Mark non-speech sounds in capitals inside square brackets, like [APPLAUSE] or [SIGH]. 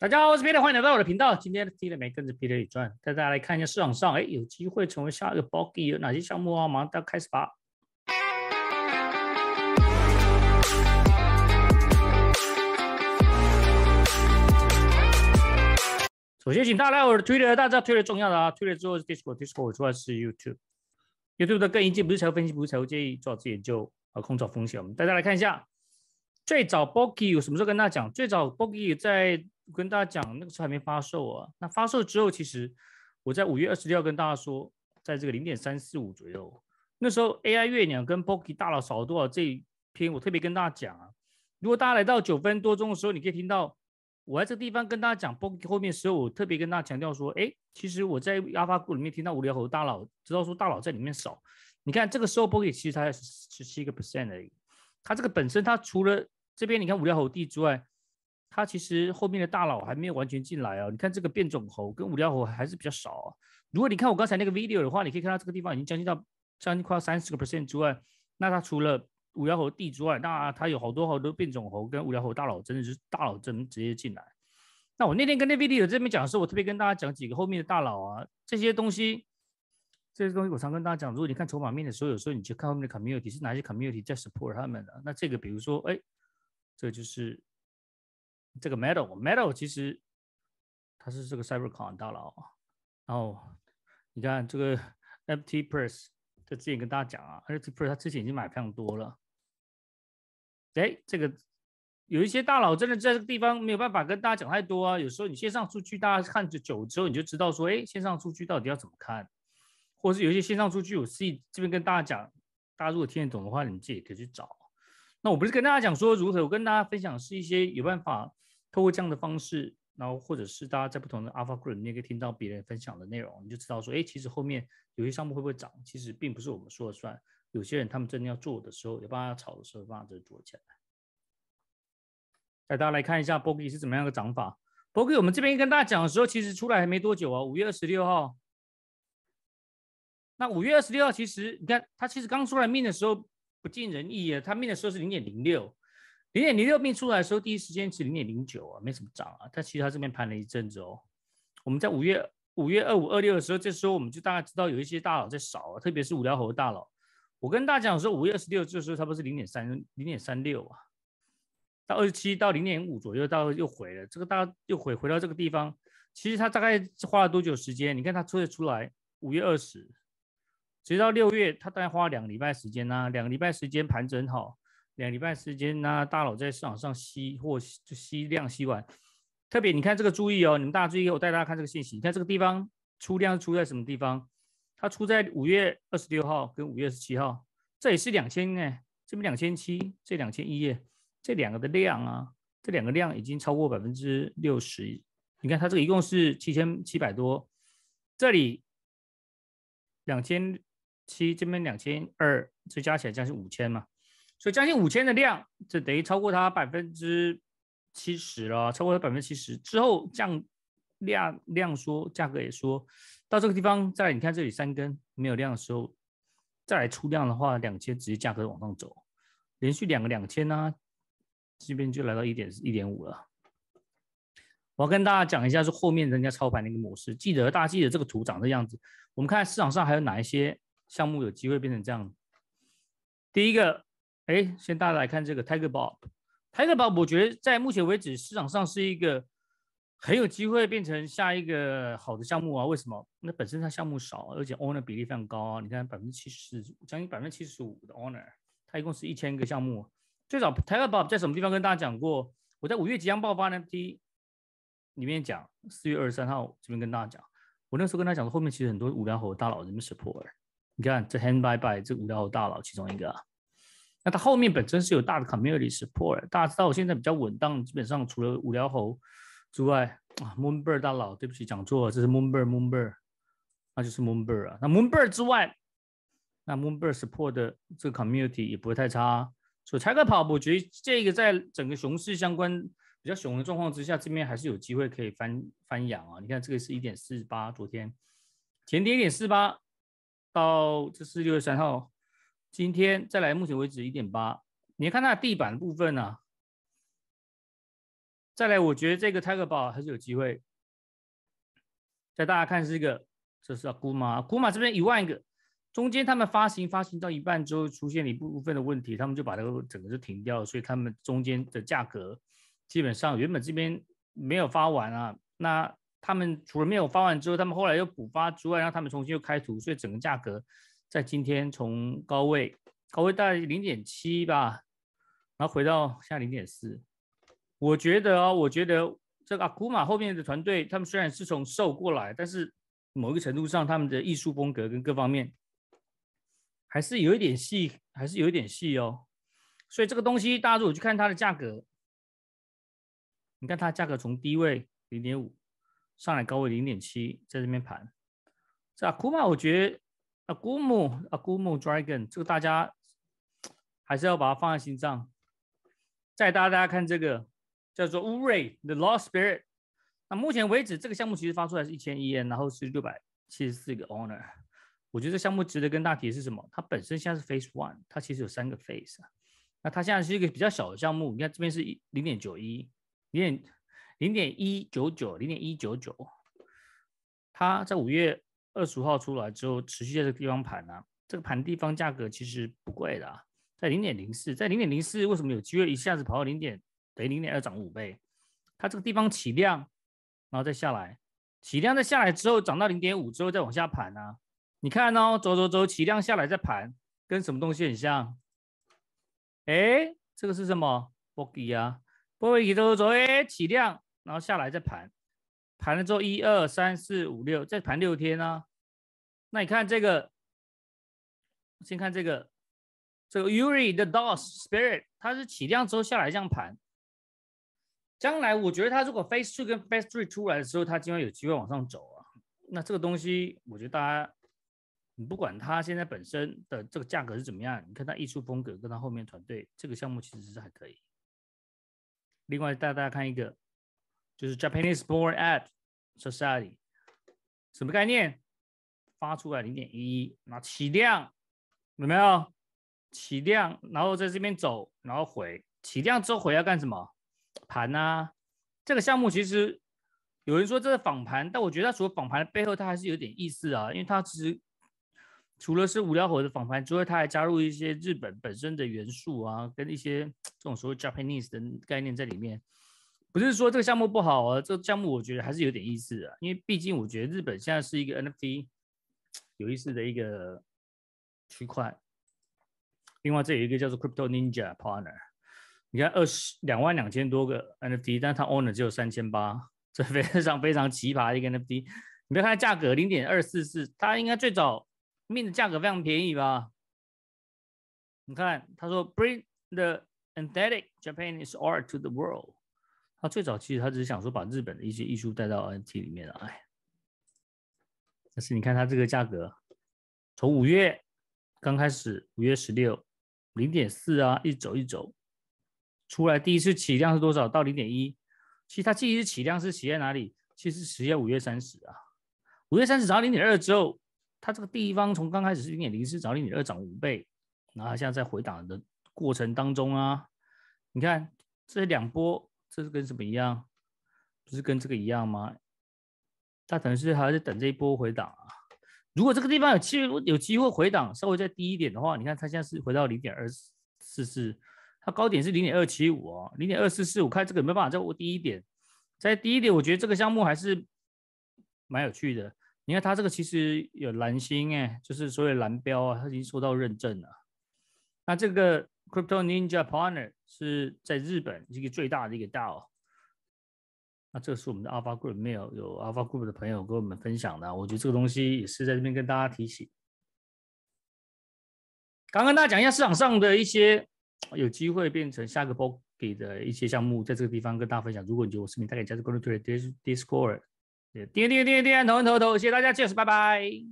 大家好，我是 Peter，欢迎来到我的频道。今天 Peter 没跟着 Peter 转，带大家来看一下市场上，哎，有机会成为下一个 b o c k y 有哪些项目啊？马上要开始吧。首先，请大家来我的 Twitter，大家知道 Twitter 重要的啊，Twitter 之后是 Discord，Discord 之外是 YouTube。YouTube 的更衣谨，不是财务分析，不是财务建议，主要是研究和控制风险。我们大家来看一下，最早 b o c k y 有什么时候跟大家讲？最早 b o c k y 在。我跟大家讲，那个时候还没发售啊。那发售之后，其实我在五月二十六跟大家说，在这个零点三四五左右，那时候 AI 月亮跟 Boki 大佬扫多少这一篇，我特别跟大家讲啊。如果大家来到九分多钟的时候，你可以听到我在这个地方跟大家讲 Boki 后面时候，我特别跟大家强调说，哎，其实我在阿发股里面听到无聊猴大佬知道说大佬在里面扫，你看这个时候 Boki 其实才十七个 percent 而已。它这个本身它除了这边你看无聊猴地之外。它其实后面的大佬还没有完全进来啊！你看这个变种猴跟五条猴还是比较少。啊。如果你看我刚才那个 video 的话，你可以看到这个地方已经将近到将近快要三十个 percent 之外。那它除了五条猴 D 之外，那它有好多好多变种猴跟五条猴大佬，真的是大佬真直接进来。那我那天跟那 video 这边讲的时候，我特别跟大家讲几个后面的大佬啊，这些东西，这些东西我常跟大家讲，如果你看筹码面的时候，有时候你去看后面的 community 是哪些 community 在 support 他们的。那这个比如说，哎，这就是。这个 Metal Metal 其实他是这个 CyberCon 大佬然后你看这个 f [LAUGHS] t Press，这之前跟大家讲啊 f t Press 他之前已经买非常多了。哎，这个有一些大佬真的在这个地方没有办法跟大家讲太多啊。有时候你线上数据大家看着久之后，你就知道说，哎，线上数据到底要怎么看？或者是有一些线上数据，我自己这边跟大家讲，大家如果听得懂的话，你们自己可以去找。那我不是跟大家讲说如何，我跟大家分享是一些有办法。透过这样的方式，然后或者是大家在不同的 Alpha Group 里面可以听到别人分享的内容，你就知道说，哎，其实后面有些项目会不会涨，其实并不是我们说了算。有些人他们真的要做的时候，有办法炒的时候，有办法真的做起来。带大家来看一下 Boki 是怎么样个涨法。Boki 我们这边跟大家讲的时候，其实出来还没多久啊，五月二十六号。那五月二十六号，其实你看，它其实刚出来命的时候不尽人意啊，它命的时候是零点零六。零点零六币出来的时候，第一时间是零点零九啊，没什么涨啊。但其实它这边盘了一阵子哦。我们在五月五月二五、二六的时候，这时候我们就大概知道有一些大佬在扫啊，特别是五聊猴大佬。我跟大家讲说，五月二十六，这时候差不多是零点三、零点三六啊，到二十七到零点五左右，到又回了。这个大又回回到这个地方。其实它大概花了多久时间？你看它出来出来，五月二十，直到六月，它大概花了两个礼拜时间啊，两个礼拜时间盘整好。两礼拜时间呢，大佬在市场上吸货吸就吸量吸完。特别你看这个注意哦，你们大家注意，我带大家看这个信息。你看这个地方出量出在什么地方？它出在五月二十六号跟五月十七号，这也是两千哎，这边两千七，这两千一耶，这两个的量啊，这两个量已经超过百分之六十。你看它这个一共是七千七百多，这里两千七，这边两千二，这加起来将是五千嘛？所以将近五千的量，这等于超过它百分之七十了，超过它百分之七十之后，降量量缩，价格也说到这个地方。在你看这里三根没有量的时候，再来出量的话，两千直接价格往上走，连续两个两千呢，这边就来到一点一点五了。我要跟大家讲一下，是后面人家操盘的一个模式，记得大记得这个图长这样子。我们看市场上还有哪一些项目有机会变成这样？第一个。哎，先大家来看这个 Tiger Bob，Tiger Bob 我觉得在目前为止市场上是一个很有机会变成下一个好的项目啊。为什么？那本身它项目少，而且 Owner 比例非常高啊。你看百分之七十，将近百分之七十五的 Owner，它一共是一千个项目。最早 Tiger Bob 在什么地方跟大家讲过？我在五月即将爆发第 T 里面讲，四月二十三号这边跟大家讲。我那时候跟他讲说，后面其实很多无聊猴大佬人们 support。你看这 Hand by by 这无聊猴大佬其中一个。那它后面本身是有大的 community support，大家知道我现在比较稳当，基本上除了无聊猴之外，啊，moonbird 大佬，对不起，讲错了，这是 moonbird moonbird，那就是 moonbird 啊。那 moonbird 之外，那 moonbird support 的这个 community 也不会太差，所以拆个跑 i 局，我觉得这个在整个熊市相关比较熊的状况之下，这边还是有机会可以翻翻扬啊。你看这个是一点四八，昨天前跌一点四八，到这是六月三号。今天再来，目前为止一点八。你看的地板部分呢？再来，我觉得这个 Tiger b a 还是有机会。再大家看这个，这是姑妈，姑妈这边一万个。中间他们发行发行到一半之后，出现了一部分的问题，他们就把这个整个就停掉，了，所以他们中间的价格基本上原本这边没有发完啊。那他们除了没有发完之后，他们后来又补发之外，然后他们重新又开图，所以整个价格。在今天从高位，高位大概零点七吧，然后回到下零点四。我觉得啊，我觉得这个阿库玛后面的团队，他们虽然是从瘦过来，但是某一个程度上，他们的艺术风格跟各方面还是有一点细，还是有一点细哦。所以这个东西，大家如果去看它的价格，你看它价格从低位零点五上来，高位零点七，在这边盘。这阿库玛，我觉得。MO 古墓啊，古 o Dragon，这个大家还是要把它放在心脏。再大家，大家看这个叫做 Ure the Lost Spirit。那目前为止，这个项目其实发出来是一千一，然后是六百七十四个 Owner。我觉得这项目值得跟大的是什么？它本身现在是 Phase One，它其实有三个 Phase。那它现在是一个比较小的项目，你看这边是一零点九一，零点零点一九九，零点一九九。它在五月。二十号出来之后，持续在这个地方盘呐。这个盘地方价格其实不贵的，在零点零四，在零点零四，为什么有机会一下子跑到零点，等于零点二涨五倍？它这个地方起量，然后再下来，起量再下来之后涨到零点五之后再往下盘呐。你看哦，走走走，起量下来再盘，跟什么东西很像？哎，这个是什么？波比 b 波比之后走，哎，起量，然后下来再盘，盘了之后一二三四五六，再盘六天呢？那你看这个，先看这个，这个 Yuri the d o s Spirit，它是起量之后下来这样盘。将来我觉得它如果 f a c e Two 跟 f a c e Three 出来的时候，它将晚有机会往上走啊。那这个东西，我觉得大家，你不管它现在本身的这个价格是怎么样，你看它艺术风格跟它后面团队，这个项目其实是还可以。另外带大家看一个，就是 Japanese Born a t Society，什么概念？发出来零点一，那起量有没有起量？然后在这边走，然后回起量之后回要干什么盘啊？这个项目其实有人说这是仿盘，但我觉得它除了仿盘的背后，它还是有点意思啊。因为它其实除了是无聊火的仿盘之外，它还加入一些日本本身的元素啊，跟一些这种所谓 Japanese 的概念在里面。不是说这个项目不好啊，这个项目我觉得还是有点意思啊。因为毕竟我觉得日本现在是一个 NFT。有意思的一个区块。另外，这有一个叫做 Crypto Ninja Partner。你看，二十两万两千多个 NFT，但它 Owner 只有三千八，这非常非常奇葩的一个 NFT。你不要看价格，零点二四四，它应该最早 Mint 的价格非常便宜吧？你看，他说 Bring the authentic Japanese art to the world。他最早其实他只是想说把日本的一些艺术带到 NFT 里面来。但是你看它这个价格，从五月刚开始，五月十六零点四啊，一走一走出来，第一次起量是多少？到零点一。其实它第一次起量是起在哪里？其实起在五月三十啊。五月三十涨零点二之后，它这个地方从刚开始是零点零四涨零点二涨五倍，然后现在在回档的过程当中啊，你看这两波，这是跟什么一样？不是跟这个一样吗？他可能是还在等这一波回档啊。如果这个地方有机会，有机会回档，稍微再低一点的话，你看它现在是回到零点二四四，它高点是零点二七五哦，零点二四四五，看这个有没有办法再低一点，再低一点，我觉得这个项目还是蛮有趣的。你看它这个其实有蓝星哎，就是所谓蓝标啊，它已经受到认证了。那这个 Crypto Ninja Partner 是在日本一个最大的一个 DAO。那这是我们的 Alpha Group 没有有 Alpha Group 的朋友跟我们分享的，我觉得这个东西也是在这边跟大家提醒。刚跟大家讲一下市场上的一些有机会变成下个 b o g 的一些项目，在这个地方跟大家分享。如果你觉得我视频带给价值关注，对的，Discord，点点点点点头头头，谢谢大家 c h 拜拜。